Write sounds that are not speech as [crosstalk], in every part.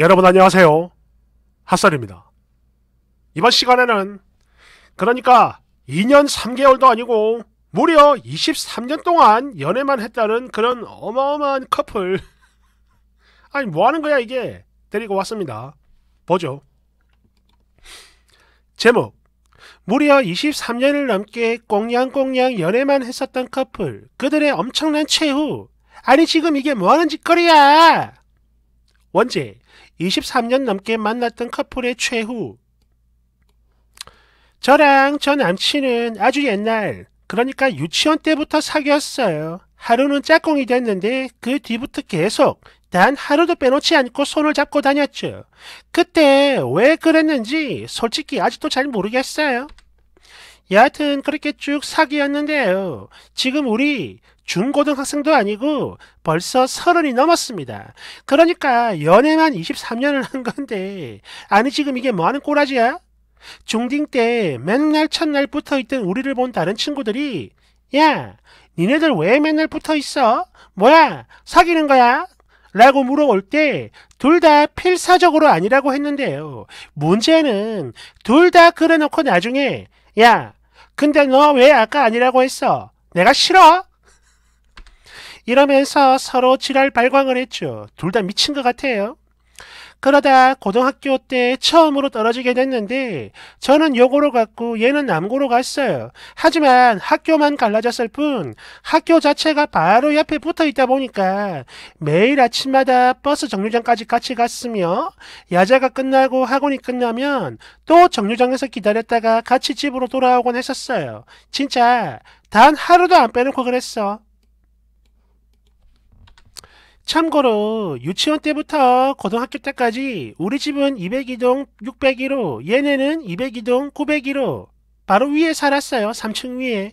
여러분 안녕하세요. 핫살입니다 이번 시간에는 그러니까 2년 3개월도 아니고 무려 23년 동안 연애만 했다는 그런 어마어마한 커플 [laughs] 아니 뭐하는 거야 이게 데리고 왔습니다. 보죠. 제목 무려 23년을 넘게 꽁냥꽁냥 연애만 했었던 커플 그들의 엄청난 최후 아니 지금 이게 뭐하는 짓거리야 원제 23년 넘게 만났던 커플의 최후. 저랑 저 남친은 아주 옛날, 그러니까 유치원 때부터 사귀었어요. 하루는 짝꿍이 됐는데 그 뒤부터 계속 단 하루도 빼놓지 않고 손을 잡고 다녔죠. 그때 왜 그랬는지 솔직히 아직도 잘 모르겠어요. 여하튼 그렇게 쭉 사귀었는데요. 지금 우리 중고등학생도 아니고 벌써 서른이 넘었습니다. 그러니까 연애만 23년을 한 건데 아니 지금 이게 뭐하는 꼬라지야? 중딩 때 맨날 첫날 붙어있던 우리를 본 다른 친구들이 야 니네들 왜 맨날 붙어있어? 뭐야 사귀는 거야? 라고 물어올 때 둘 다 필사적으로 아니라고 했는데요. 문제는 둘 다 그래놓고 나중에 야 근데 너 왜 아까 아니라고 했어? 내가 싫어? 이러면서 서로 지랄 발광을 했죠. 둘 다 미친 것 같아요. 그러다 고등학교 때 처음으로 떨어지게 됐는데 저는 여고로 갔고 얘는 남고로 갔어요. 하지만 학교만 갈라졌을 뿐 학교 자체가 바로 옆에 붙어 있다 보니까 매일 아침마다 버스 정류장까지 같이 갔으며 야자가 끝나고 학원이 끝나면 또 정류장에서 기다렸다가 같이 집으로 돌아오곤 했었어요. 진짜 단 하루도 안 빼놓고 그랬어. 참고로 유치원 때부터 고등학교 때까지 우리 집은 202동 601호, 얘네는 202동 901호 바로 위에 살았어요. 3층 위에.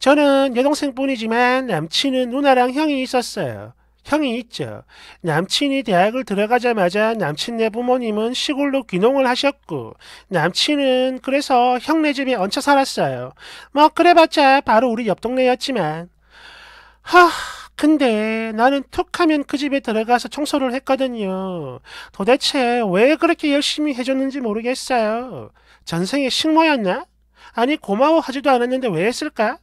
저는 여동생뿐이지만 남친은 누나랑 형이 있었어요. 형이 있죠. 남친이 대학을 들어가자마자 남친네 부모님은 시골로 귀농을 하셨고 남친은 그래서 형네 집에 얹혀 살았어요. 뭐 그래봤자 바로 우리 옆 동네였지만 하... 근데 나는 툭 하면 그 집에 들어가서 청소를 했거든요. 도대체 왜 그렇게 열심히 해줬는지 모르겠어요. 전생에 식모였나? 아니 고마워하지도 않았는데 왜 했을까?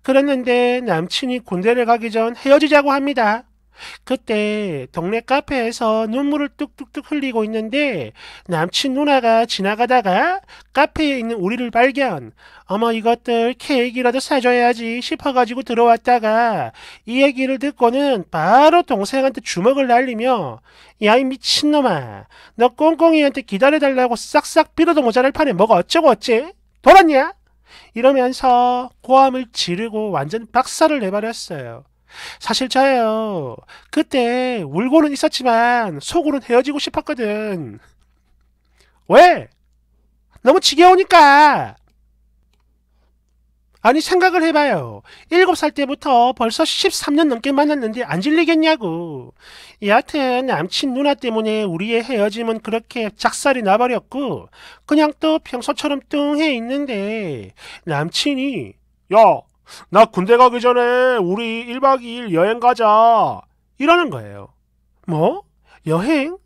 그랬는데 남친이 군대를 가기 전 헤어지자고 합니다. 그때 동네 카페에서 눈물을 뚝뚝뚝 흘리고 있는데 남친 누나가 지나가다가 카페에 있는 우리를 발견. 어머 이것들 케이크라도 사줘야지 싶어가지고 들어왔다가 이 얘기를 듣고는 바로 동생한테 주먹을 날리며 야이 미친놈아 너 꽁꽁이한테 기다려달라고 싹싹 빌어도 모자랄 판에 뭐가 어쩌고 어째? 돌았냐? 이러면서 고함을 지르고 완전 박살을 내버렸어요. 사실 저요. 그때 울고는 있었지만 속으로는 헤어지고 싶었거든. 왜? 너무 지겨우니까. 아니 생각을 해봐요. 7살 때부터 벌써 13년 넘게 만났는데 안 질리겠냐고. 여하튼 남친 누나 때문에 우리의 헤어짐은 그렇게 작살이 나버렸고 그냥 또 평소처럼 뚱해 있는데 남친이 야나 군대 가기 전에 우리 1박 2일 여행 가자. 이러는 거예요. 뭐? 여행?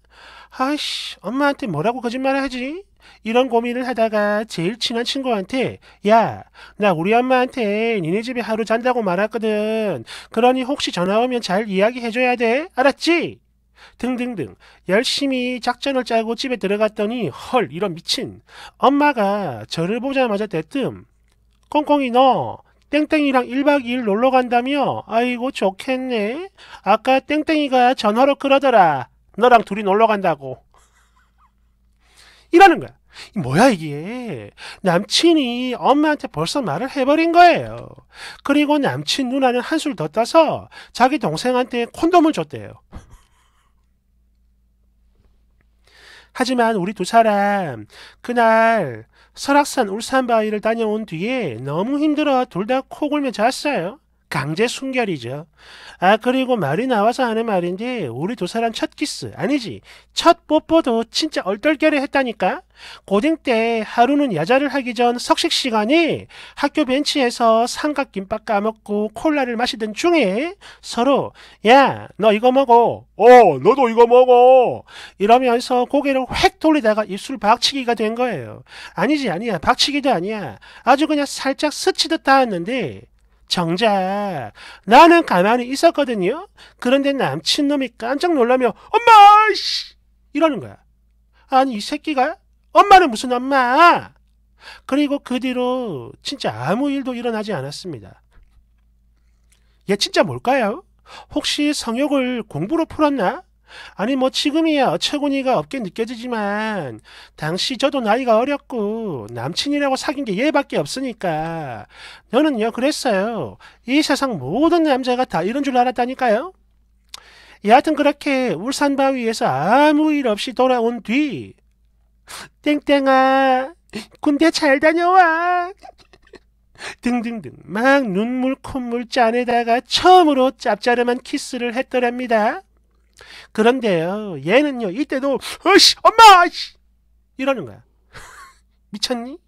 아이씨, 엄마한테 뭐라고 거짓말을 하지? 이런 고민을 하다가 제일 친한 친구한테 야, 나 우리 엄마한테 니네 집에 하루 잔다고 말했거든. 그러니 혹시 전화 오면 잘 이야기해줘야 돼. 알았지? 등등등 열심히 작전을 짜고 집에 들어갔더니 헐 이런 미친 엄마가 저를 보자마자 대뜸 꽁꽁이 너 땡땡이랑 1박 2일 놀러 간다며? 아이고 좋겠네. 아까 땡땡이가 전화로 그러더라. 너랑 둘이 놀러 간다고. 이러는 거야. 뭐야 이게 남친이 엄마한테 벌써 말을 해버린 거예요 그리고 남친 누나는 한술 더 따서 자기 동생한테 콘돔을 줬대요 하지만 우리 두 사람 그날 설악산 울산바위를 다녀온 뒤에 너무 힘들어 둘 다 코골며 잤어요. 강제 순결이죠. 아 그리고 말이 나와서 하는 말인데 우리 두 사람 첫 키스 아니지 첫 뽀뽀도 진짜 얼떨결에 했다니까. 고딩 때 하루는 야자를 하기 전 석식 시간이 학교 벤치에서 삼각김밥 까먹고 콜라를 마시던 중에 서로 야 너 이거 먹어 어 너도 이거 먹어 이러면서 고개를 획 돌리다가 입술 박치기가 된 거예요 아니지 아니야 박치기도 아니야 아주 그냥 살짝 스치듯 닿았는데 정작 나는 가만히 있었거든요. 그런데 남친놈이 깜짝 놀라며 엄마! 씨! 이러는 거야. 아니 이 새끼가? 엄마는 무슨 엄마? 그리고 그 뒤로 진짜 아무 일도 일어나지 않았습니다. 얘 진짜 뭘까요? 혹시 성욕을 공부로 풀었나? 아니 뭐 지금이야 어처구니가 없게 느껴지지만 당시 저도 나이가 어렸고 남친이라고 사귄 게 얘밖에 없으니까 너는요 그랬어요. 이 세상 모든 남자가 다 이런 줄 알았다니까요. 여하튼 그렇게 울산 바위에서 아무 일 없이 돌아온 뒤 땡땡아 군대 잘 다녀와 등등등 막 눈물 콧물 짜내다가 처음으로 짭짜름한 키스를 했더랍니다. 그런데요, 얘는요, 이때도, 어씨, 엄마! 씨 이러는 거야. [laughs] 미쳤니?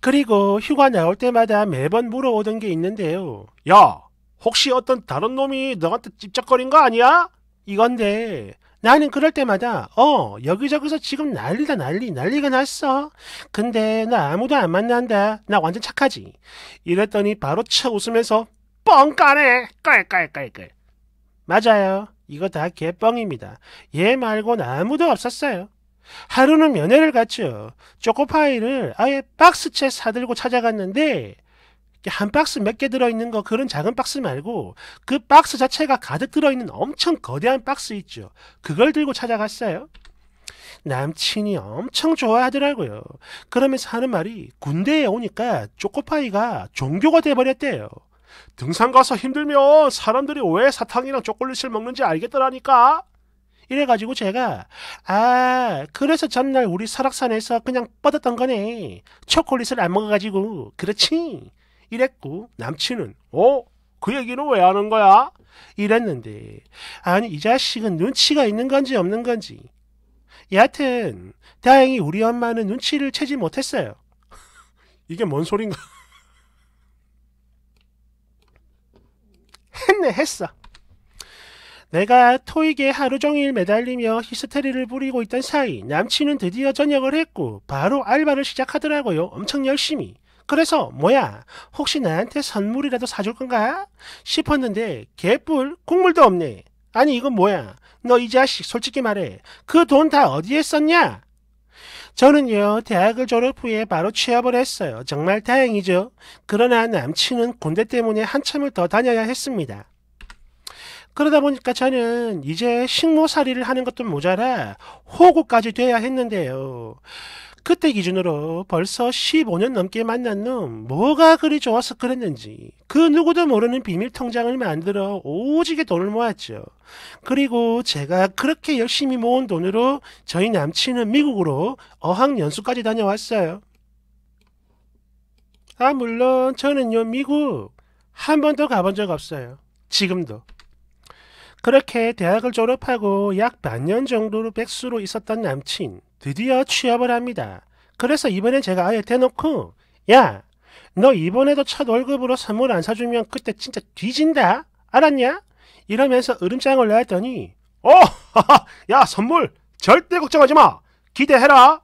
그리고 휴가 나올 때마다 매번 물어오던 게 있는데요. 야, 혹시 어떤 다른 놈이 너한테 찝쩍거린 거 아니야? 이건데 나는 그럴 때마다 어 여기저기서 지금 난리다 난리 난리가 났어 근데 나 아무도 안 만난다 나 완전 착하지 이랬더니 바로 쳐 웃으면서 뻥까네. 깔깔깔깔. 맞아요. 이거 다 개뻥입니다. 얘 말곤 아무도 없었어요. 하루는 면회를 갔죠. 초코파이를 아예 박스채 사들고 찾아갔는데 한 박스 몇 개 들어있는 거 그런 작은 박스 말고 그 박스 자체가 가득 들어있는 엄청 거대한 박스 있죠. 그걸 들고 찾아갔어요. 남친이 엄청 좋아하더라고요. 그러면서 하는 말이 군대에 오니까 초코파이가 종교가 돼버렸대요. 등산 가서 힘들면 사람들이 왜 사탕이랑 초콜릿을 먹는지 알겠더라니까. 이래가지고 제가 아 그래서 전날 우리 설악산에서 그냥 뻗었던 거네. 초콜릿을 안 먹어가지고 그렇지. 이랬고 남친은 어? 그 얘기는 왜 하는 거야? 이랬는데 아니 이 자식은 눈치가 있는 건지 없는 건지 여하튼 다행히 우리 엄마는 눈치를 채지 못했어요. [laughs] 이게 뭔 소린가? 했네 했어. 내가 토익에 하루 종일 매달리며 히스테리를 부리고 있던 사이 남친은 드디어 전역을 했고 바로 알바를 시작하더라고요. 엄청 열심히. 그래서 뭐야 혹시 나한테 선물이라도 사줄 건가 싶었는데 개뿔 국물도 없네. 아니 이건 뭐야 너 이 자식 솔직히 말해 그 돈 다 어디에 썼냐? 저는요 대학을 졸업 후에 바로 취업을 했어요. 정말 다행이죠. 그러나 남친은 군대 때문에 한참을 더 다녀야 했습니다. 그러다 보니까 저는 이제 식모살이를 하는 것도 모자라 호구까지 돼야 했는데요. 그때 기준으로 벌써 15년 넘게 만난 놈 뭐가 그리 좋아서 그랬는지 그 누구도 모르는 비밀 통장을 만들어 오지게 돈을 모았죠. 그리고 제가 그렇게 열심히 모은 돈으로 저희 남친은 미국으로 어학연수까지 다녀왔어요. 아 물론 저는요 미국 한 번도 가본 적 없어요. 지금도. 그렇게 대학을 졸업하고 약 반년 정도로 백수로 있었던 남친. 드디어 취업을 합니다. 그래서 이번엔 제가 아예 대놓고 야 너 이번에도 첫 월급으로 선물 안 사주면 그때 진짜 뒤진다 알았냐? 이러면서 으름장을 내더니 어! [laughs] 야 선물 절대 걱정하지 마! 기대해라!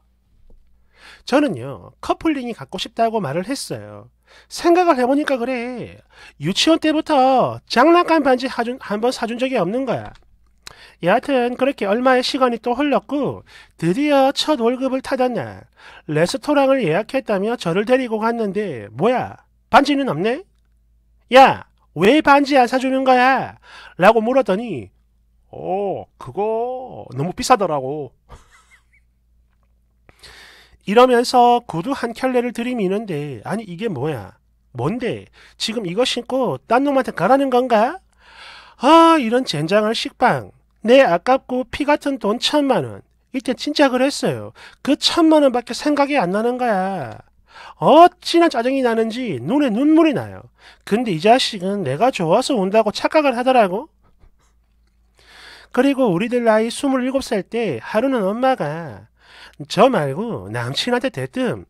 저는요 커플링이 갖고 싶다고 말을 했어요. 생각을 해보니까 그래 유치원 때부터 장난감 반지 한 번 사준 적이 없는 거야. 여하튼 그렇게 얼마의 시간이 또 흘렀고 드디어 첫 월급을 타던 날레스토랑을 예약했다며 저를 데리고 갔는데 뭐야 반지는 없네? 야 왜 반지 안 사주는 거야? 라고 물었더니 어 그거 너무 비싸더라고 [laughs] 이러면서 구두 한 켤레를 들이미는데 아니 이게 뭐야 뭔데 지금 이거 신고 딴 놈한테 가라는 건가? 아 이런 젠장한 식빵 내 네, 아깝고 피 같은 돈 천만 원. 이때 진짜 그랬어요. 그 천만 원밖에 생각이 안 나는 거야. 어찌나 짜증이 나는지 눈에 눈물이 나요. 근데 이 자식은 내가 좋아서 온다고 착각을 하더라고. 그리고 우리들 나이 27살 때 하루는 엄마가 저 말고 남친한테 대뜸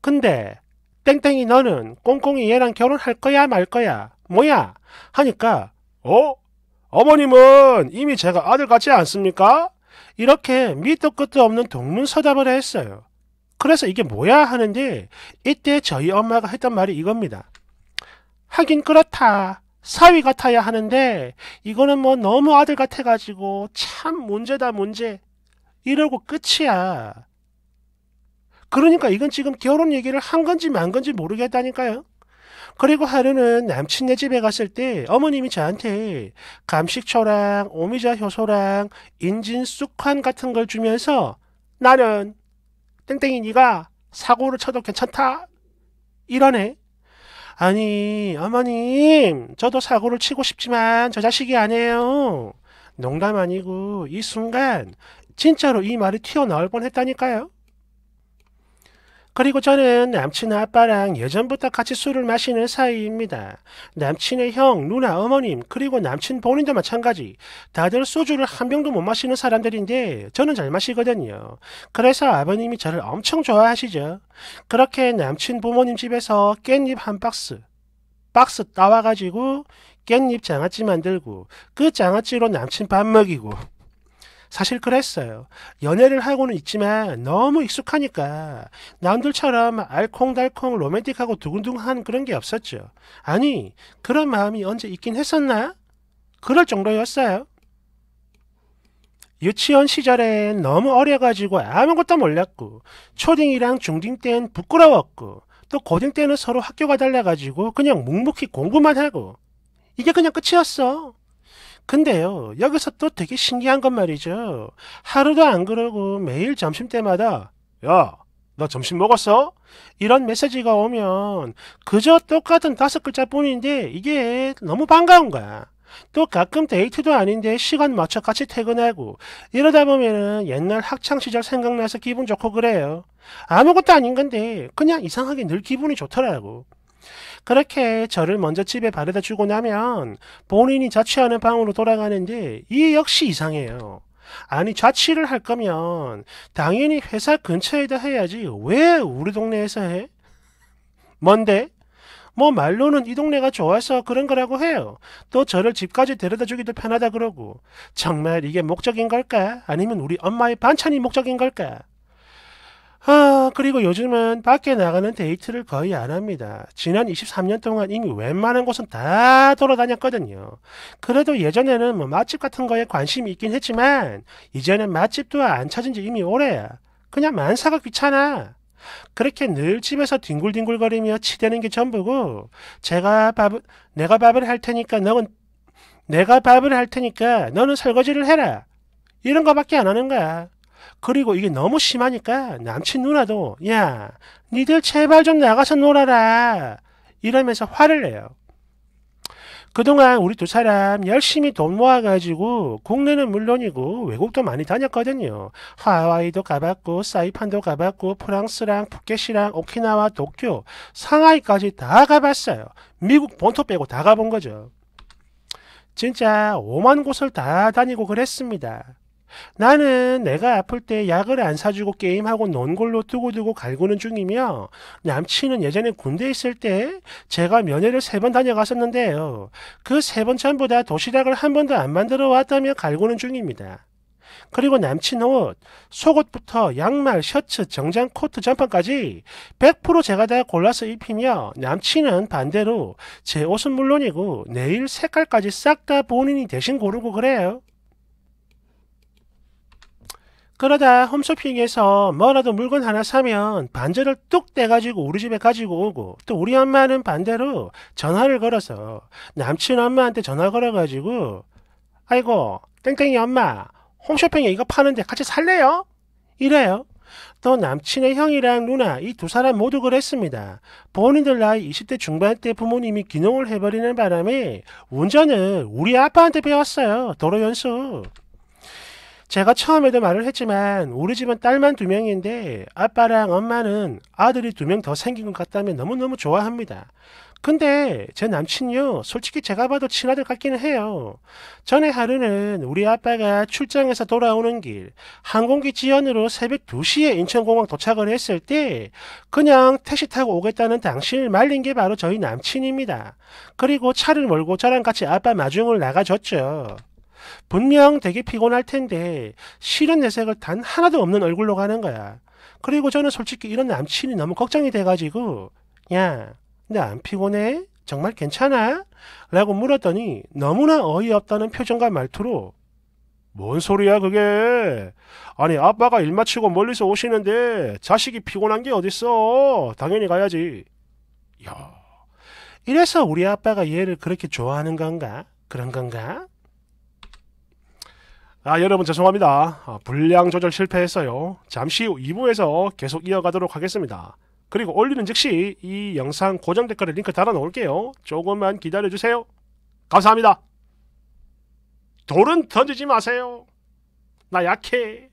근데 땡땡이 너는 꽁꽁이 얘랑 결혼할 거야 말 거야 뭐야 하니까 어? 어머님은 이미 제가 아들 같지 않습니까? 이렇게 밑도 끝도 없는 동문서답을 했어요. 그래서 이게 뭐야 하는데 이때 저희 엄마가 했던 말이 이겁니다. 하긴 그렇다. 사위 같아야 하는데 이거는 뭐 너무 아들 같아가지고 참 문제다 문제. 이러고 끝이야. 그러니까 이건 지금 결혼 얘기를 한 건지 만 건지 모르겠다니까요. 그리고 하루는 남친네 집에 갔을 때 어머님이 저한테 감식초랑 오미자 효소랑 인진 쑥환 같은 걸 주면서 나는 땡땡이 니가 사고를 쳐도 괜찮다 이러네. 아니 어머님 저도 사고를 치고 싶지만 저 자식이 아니에요. 농담 아니고 이 순간 진짜로 이 말이 튀어나올 뻔했다니까요. 그리고 저는 남친 아빠랑 예전부터 같이 술을 마시는 사이입니다. 남친의 형, 누나, 어머님, 그리고 남친 본인도 마찬가지. 다들 소주를 한 병도 못 마시는 사람들인데 저는 잘 마시거든요. 그래서 아버님이 저를 엄청 좋아하시죠. 그렇게 남친 부모님 집에서 깻잎 한 박스, 박스 따와가지고 깻잎 장아찌 만들고 그 장아찌로 남친 밥 먹이고 사실 그랬어요. 연애를 하고는 있지만 너무 익숙하니까 남들처럼 알콩달콩 로맨틱하고 두근두근한 그런 게 없었죠. 아니, 그런 마음이 언제 있긴 했었나? 그럴 정도였어요. 유치원 시절엔 너무 어려가지고 아무것도 몰랐고 초딩이랑 중딩 땐 부끄러웠고 또 고딩 때는 서로 학교가 달라가지고 그냥 묵묵히 공부만 하고 이게 그냥 끝이었어. 근데요 여기서 또 되게 신기한 건 말이죠 하루도 안 그러고 매일 점심때마다 야너 점심 먹었어? 이런 메시지가 오면 그저 똑같은 다섯 글자뿐인데 이게 너무 반가운 거야 또 가끔 데이트도 아닌데 시간 맞춰 같이 퇴근하고 이러다 보면은 옛날 학창시절 생각나서 기분 좋고 그래요. 아무것도 아닌 건데 그냥 이상하게 늘 기분이 좋더라고. 그렇게 저를 먼저 집에 바래다 주고 나면 본인이 자취하는 방으로 돌아가는데 이 역시 이상해요. 아니 자취를 할 거면 당연히 회사 근처에다 해야지 왜 우리 동네에서 해? 뭔데? 뭐 말로는 이 동네가 좋아서 그런 거라고 해요. 또 저를 집까지 데려다 주기도 편하다 그러고 정말 이게 목적인 걸까? 아니면 우리 엄마의 반찬이 목적인 걸까? 아, 그리고 요즘은 밖에 나가는 데이트를 거의 안 합니다. 지난 23년 동안 이미 웬만한 곳은 다 돌아다녔거든요. 그래도 예전에는 뭐 맛집 같은 거에 관심이 있긴 했지만 이제는 맛집도 안 찾은 지 이미 오래야. 그냥 만사가 귀찮아. 그렇게 늘 집에서 뒹굴뒹굴거리며 치대는 게 전부고 제가 밥을 내가 밥을 할 테니까 너는 내가 밥을 할 테니까 너는 설거지를 해라. 이런 거밖에 안 하는 거야. 그리고 이게 너무 심하니까 남친 누나도 야 니들 제발 좀 나가서 놀아라 이러면서 화를 내요. 그동안 우리 두 사람 열심히 돈 모아가지고 국내는 물론이고 외국도 많이 다녔거든요. 하와이도 가봤고 사이판도 가봤고 프랑스랑 푸켓이랑 오키나와 도쿄 상하이까지 다 가봤어요. 미국 본토 빼고 다 가본 거죠. 진짜 오만 곳을 다 다니고 그랬습니다. 나는 내가 아플 때 약을 안 사주고 게임하고 논 걸로 두고두고 갈구는 중이며 남친은 예전에 군대 에 있을 때 제가 면회를 세 번 다녀갔었는데요. 그 세 번 전보다 도시락을 한 번도 안 만들어 왔다며 갈구는 중입니다. 그리고 남친 옷, 속옷부터 양말, 셔츠, 정장, 코트, 전판까지 100% 제가 다 골라서 입히며 남친은 반대로 제 옷은 물론이고 내일 색깔까지 싹 다 본인이 대신 고르고 그래요. 그러다 홈쇼핑에서 뭐라도 물건 하나 사면 반절을 뚝 떼가지고 우리 집에 가지고 오고 또 우리 엄마는 반대로 전화를 걸어서 남친 엄마한테 전화 걸어가지고 아이고 땡땡이 엄마 홈쇼핑에 이거 파는데 같이 살래요? 이래요. 또 남친의 형이랑 누나 이 두 사람 모두 그랬습니다. 본인들 나이 20대 중반 때 부모님이 귀농을 해버리는 바람에 운전을 우리 아빠한테 배웠어요. 도로 연수. 제가 처음에도 말을 했지만 우리 집은 딸만 두 명인데 아빠랑 엄마는 아들이 두 명 더 생긴 것 같다면 너무너무 좋아합니다. 근데 제 남친요 솔직히 제가 봐도 친아들 같기는 해요. 전에 하루는 우리 아빠가 출장에서 돌아오는 길 항공기 지연으로 새벽 2시에 인천공항 도착을 했을 때 그냥 택시 타고 오겠다는 당신을 말린 게 바로 저희 남친입니다. 그리고 차를 몰고 저랑 같이 아빠 마중을 나가줬죠. 분명 되게 피곤할 텐데 싫은 내색을 단 하나도 없는 얼굴로 가는 거야. 그리고 저는 솔직히 이런 남친이 너무 걱정이 돼가지고 야, 나안 피곤해? 정말 괜찮아? 라고 물었더니 너무나 어이없다는 표정과 말투로 뭔 소리야 그게 아니 아빠가 일 마치고 멀리서 오시는데 자식이 피곤한 게 어딨어 당연히 가야지 야 이래서 우리 아빠가 얘를 그렇게 좋아하는 건가 그런 건가 아, 여러분 죄송합니다. 아, 분량 조절 실패했어요. 잠시 후 2부에서 계속 이어가도록 하겠습니다. 그리고 올리는 즉시 이 영상 고정 댓글에 링크 달아놓을게요. 조금만 기다려주세요. 감사합니다. 돌은 던지지 마세요. 나 약해.